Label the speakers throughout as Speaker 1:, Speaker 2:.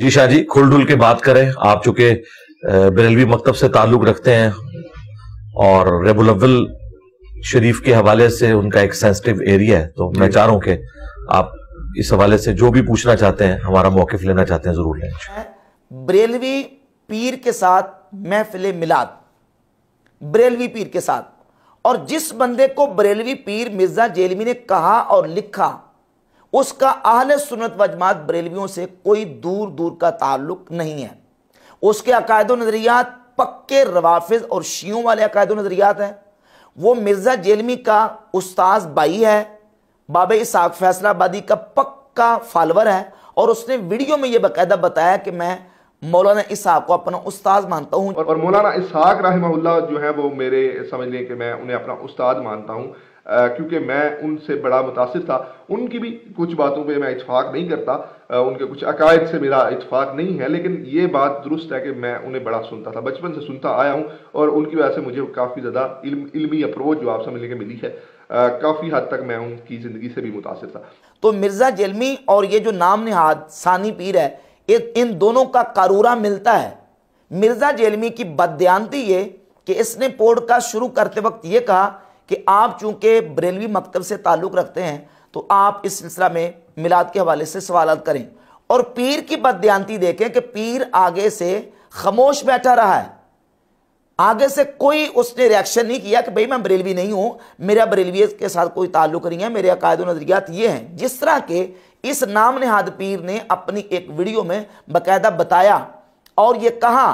Speaker 1: जी शाह जी खुल डुल के बात करें आप चूंकि बरेलवी मकतब से ताल्लुक रखते हैं और रेबुल अव्वल शरीफ के हवाले से उनका एक सेंसिटिव एरिया है तो मैं चाह रहा हूं कि आप इस हवाले से जो भी पूछना चाहते हैं हमारा मौकफ लेना चाहते हैं जरूर लें बरेलवी पीर के साथ महफिल मिलाद बरेलवी पीर के साथ और जिस बंदे को बरेलवी पीर मिर्जा जेलमी ने कहा और लिखा उसका अहल सुनत वजमात बरेलवियों से कोई दूर दूर का ताल्लुक नहीं है उसके अकायद नज़रियात पक्के रवाफिज और शीयों वाले अकायद नज़रियात हैं वो मिर्ज़ा जेलमी का उस्ताज बाई है बाबा इसाक फैसलाबादी का पक्का फॉलोअर है और उसने वीडियो में ये बाकायदा बताया कि मैं मौलाना इसहाक को अपना उस्ताद मानता हूँ और, और मौलाना इसहाक
Speaker 2: रहमल्ला जो है वो मेरे समझ लें कि मैं उन्हें अपना उस्ताद मानता हूँ क्योंकि मैं उनसे बड़ा मुतासर था उनकी भी कुछ बातों पर मैं इतफाक़ नहीं करता आ, उनके कुछ अकायद से मेरा इतफाक़ नहीं है लेकिन ये बात दुरुस्त है कि मैं उन्हें बड़ा सुनता था बचपन से सुनता आया हूँ और उनकी वजह से मुझे काफ़ी ज़्यादा इल्म, इल्मी अप्रोच जो आप समझने के मिली है काफ़ी हद तक मैं उनकी ज़िंदगी से भी मुतासर था
Speaker 1: तो मिर्ज़ा जलमी और ये जो नाम नहाद सानी पीर है इन दोनों का कारूरा मिलता है मिर्ज़ा जेलमी की बदयानती ये कि इसने पॉडकास्ट शुरू करते वक्त ये कहा कि आप चूंकि ब्रेलवी मकतब से ताल्लुक़ रखते हैं तो आप इस सिलसिला में मिलाद के हवाले से सवाल करें और पीर की बदयानती देखें कि पीर आगे से खामोश बैठा रहा है आगे से कोई उसने रिएक्शन नहीं किया कि भाई मैं बरेलवी नहीं हूँ मेरा बरेलवी के साथ कोई ताल्लुक नहीं है मेरे अकायद नजरियात ये हैं जिस तरह के इस नाम नेहाद पीर ने अपनी एक वीडियो में बकायदा बताया और ये कहा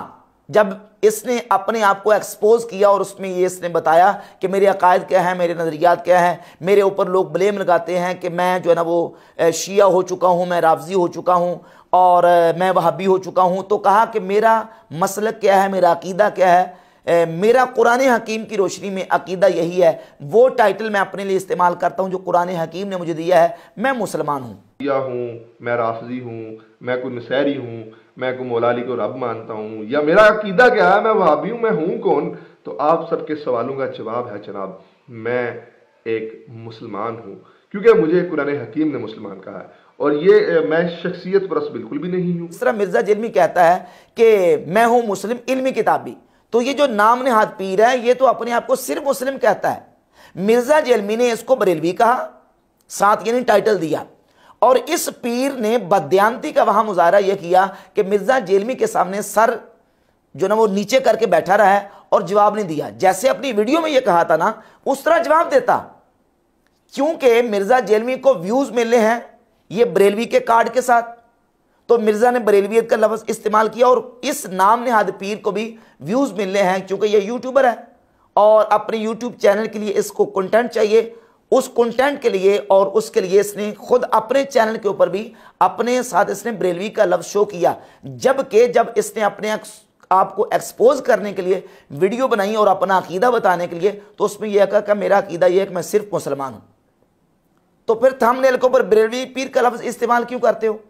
Speaker 1: जब इसने अपने आप को एक्सपोज किया और उसमें ये इसने बताया कि मेरे अकायद क्या है मेरे नज़रियात क्या है मेरे ऊपर लोग ब्लेम लगाते हैं कि मैं जो है ना वो शिया हो चुका हूँ मैं रावजी हो चुका हूँ और मैं वहाबी हो चुका हूँ तो कहा कि मेरा मसलक क्या है मेरा अकीदा क्या है ए, मेरा कुरान हकीम की रोशनी में अकीदा यही है वो टाइटल मैं अपने लिए इस्तेमाल करता हूँ जो कुरान हकीम ने मुझे दिया है मैं मुसलमान हूँ
Speaker 2: हूँ मैं राफजी हूँ मैं कोई नशहरी हूँ मैं कोई मोलाली को रब मानता हूँ या मेरा अकीदा क्या है मैं भाभी हूँ मैं हूँ कौन तो आप सबके सवालों का जवाब है जनाब मैं एक मुसलमान हूँ क्योंकि मुझे कुरान हकीम ने मुसलमान कहा है और ये मैं शख्सियत परस बिल्कुल भी नहीं हूँ इस तरह मिर्जा जिलमी कहता है कि मैं हूँ मुस्लिम इलमी किताबी
Speaker 1: तो ये जो नाम ने हाथ पीर है ये तो अपने आप को सिर्फ मुस्लिम कहता है मिर्ज़ा जेलमी ने इसको बरेलवी कहा साथ यानी टाइटल दिया और इस पीर ने बद्यांती का वहां मुजाहरा यह किया कि मिर्ज़ा जेलमी के सामने सर जो ना वो नीचे करके बैठा रहा है और जवाब नहीं दिया जैसे अपनी वीडियो में यह कहा था ना उस तरह जवाब देता क्योंकि मिर्ज़ा जेलमी को व्यूज़ मिलने हैं ये बरेलवी के कार्ड के साथ तो मिर्ज़ा ने बरेलवियत का लफ्ज़ इस्तेमाल किया और इस नाम नहाद पीर को भी व्यूज़ मिलने हैं क्योंकि यह यूट्यूबर है और अपने यूट्यूब चैनल के लिए इसको कंटेंट चाहिए उस कंटेंट के लिए और उसके लिए इसने खुद अपने चैनल के ऊपर भी अपने साथ इसने बरेलवी का लफ्ज़ शो किया जबकि जब इसने अपने आपको एक्सपोज करने के लिए वीडियो बनाई और अपना अकीदा बताने के लिए तो उसमें यह कहा कि मेरा अकीदा यह है कि मैं सिर्फ मुसलमान हूं तो फिर थंबनेल के ऊपर बरेलवी पीर का लफ्ज़ इस्तेमाल क्यों करते हो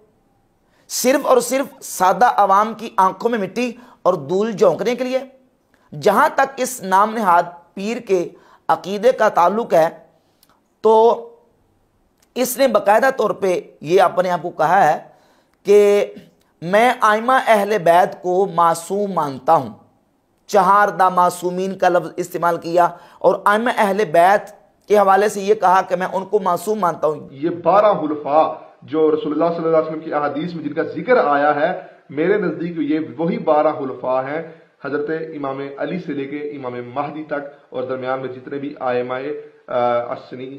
Speaker 1: सिर्फ और सिर्फ सादा आवाम की आंखों में मिट्टी और धूल झोंकने के लिए जहां तक इस नाम नहाद पीर के अकीदे का ताल्लुक है तो इसने बकायदा तौर पे ये अपने आप को कहा है कि मैं आयमा अहल बैत को मासूम मानता हूं चहार दा मासूमीन का लफ्ज़ इस्तेमाल किया और आयमा अहल बैत के हवाले
Speaker 2: से ये कहा कि मैं उनको मासूम मानता हूँ ये बारह हलफा जो रसोल्ला वसल्लम की अहादीस में जिनका जिक्र आया है मेरे नज़दीक ये वही बारह हल्फा हैं हज़रत इमाम अली से लेके इमाम महदी तक और दरमियान में जितने भी आयमाए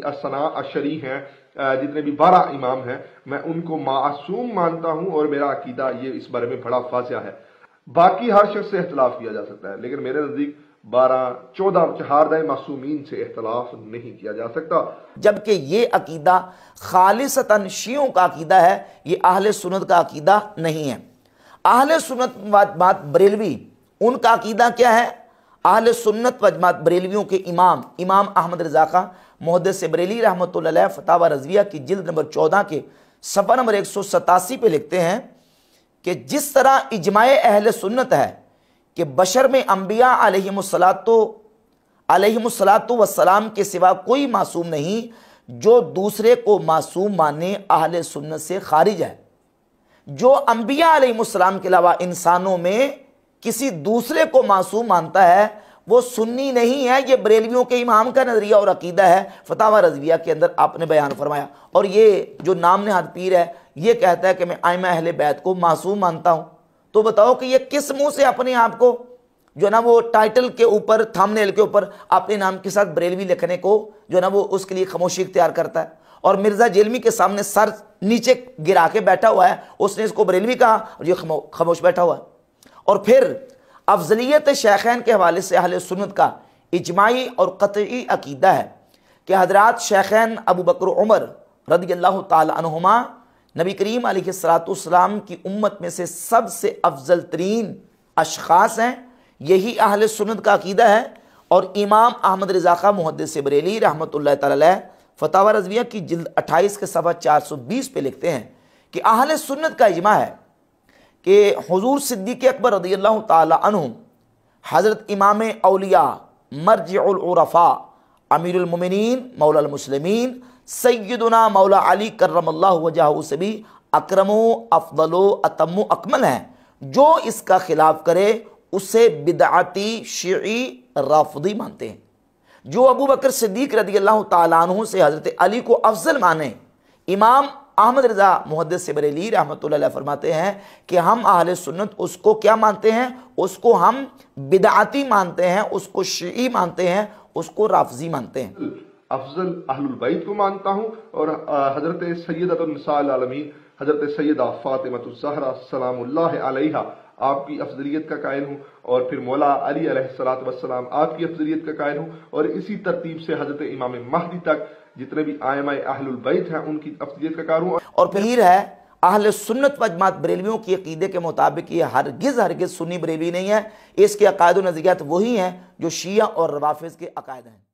Speaker 2: असना अशरी हैं जितने भी बारह इमाम हैं मैं उनको मासूम मानता हूं और मेरा अकीदा ये इस बारे में बड़ा फासिया है बाकी हर शख्स से अख्तलाफ किया जा सकता है लेकिन मेरे नज़दीक बारह चौदह चहारदा मासूमीन से अख्तलाफ नहीं किया जा सकता जबकि ये अकीदा खालिशता शियों का अकीदा है ये आहल
Speaker 1: सुनत का अकीदा नहीं है आहल सुनत बात बरेलवी उनका अकीदा क्या है आहल सुन्नत वजमात बरेलवियों के इमाम इमाम अहमद रजाका खां मोहद से बरेली रहमत फतावा रजविया की जिल्द नंबर चौदह के सफर नंबर एक सौ सतासी पर लिखते हैं कि जिस तरह इजमाय अहल सुन्नत है कि बशर में अम्बिया अलहमसलातो वसलाम के सिवा कोई मासूम नहीं जो दूसरे को मासूम माने अहल सुन्नत से खारिज है जो अम्बिया अलहमसलाम के अलावा इंसानों में किसी दूसरे को मासूम मानता है वो सुन्नी नहीं है ये बरेलवियों के इमाम का नज़रिया और अकीदा है फतावा रजविया के अंदर आपने बयान फरमाया और ये जो नाम नहाद पीर है ये कहता है कि मैं आयमा अहल बैत को मासूम मानता हूँ तो बताओ कि ये किस मुंह से अपने आप को जो है ना वो टाइटल के ऊपर थंबनेल के ऊपर अपने नाम के साथ बरेलवी लिखने को जो है ना वो उसके लिए खामोशी इख्तियार करता है और मिर्ज़ा जेलमी के सामने सर नीचे गिरा के बैठा हुआ है उसने इसको बरेलवी कहा और ये खामोश बैठा हुआ है और फिर अफजलियत शैखैन के हवाले से अहल सुनत का इजमाही और कतई अकीदा है कि हजरात शेखैन अबू बकर उमर रदी अल्लाह तुमा नबी करीम सलातम की उम्मत में से सबसे अफजल तरीन अशास हैं यही अहल सुनत का अकीदा है और इमाम अहमद रजाक़ा मुहदस बरेली रहमत ला फतावर रजविया की जल्द अट्ठाईस के सफ़ा चार सौ बीस पर लिखते हैं कि अहल सुन्नत का इजमा है कि हजूर सिद्दीक अकबर रदी अल्लाह तु हज़रत इमाम अलिया मरजरफा अमीरमिन मौलमसलमिन सैदना मौला अली करमल्ला वजह से भी अक्रमो अफदलो अतमो अकमल हैं जो इसका खिलाफ करे उसे बिदाती शी राफदी मानते हैं जो अबू बकर सिद्दीक रदी अल्लाह तु से हज़रत अली को अफजल माने इमाम अहमद रज़ा मुहद से बरेली रहमत फरमाते हैं कि हम अहल सुन्नत उसको क्या मानते हैं उसको हम
Speaker 2: बिदाती मानते हैं उसको शी मानते हैं उसको राफजी मानते हैं अफजल अहलबैत को मानता हूँ और हजरत सैदतमिन हजरत सैदा सलाम सलाम्ला आपकी अफजलियत का कायल हूँ और फिर मौला अली सलाम आपकी अफजलियत का कायल हूँ और इसी तरतीब से हजरत इमाम महदी तक जितने भी आयम अहलबैत हैं उनकी अफजलियत का कार हूँ और फिर है अहल
Speaker 1: सुन्नत वजमात बरेलवियों की अकीदे के मुताबिक ये हरगिज़ हरगिज़ सुन्नी बरेलवी नहीं है इसके अकायद नज़रियात वही हैं जो शिया और रवाफ़ के अकायद हैं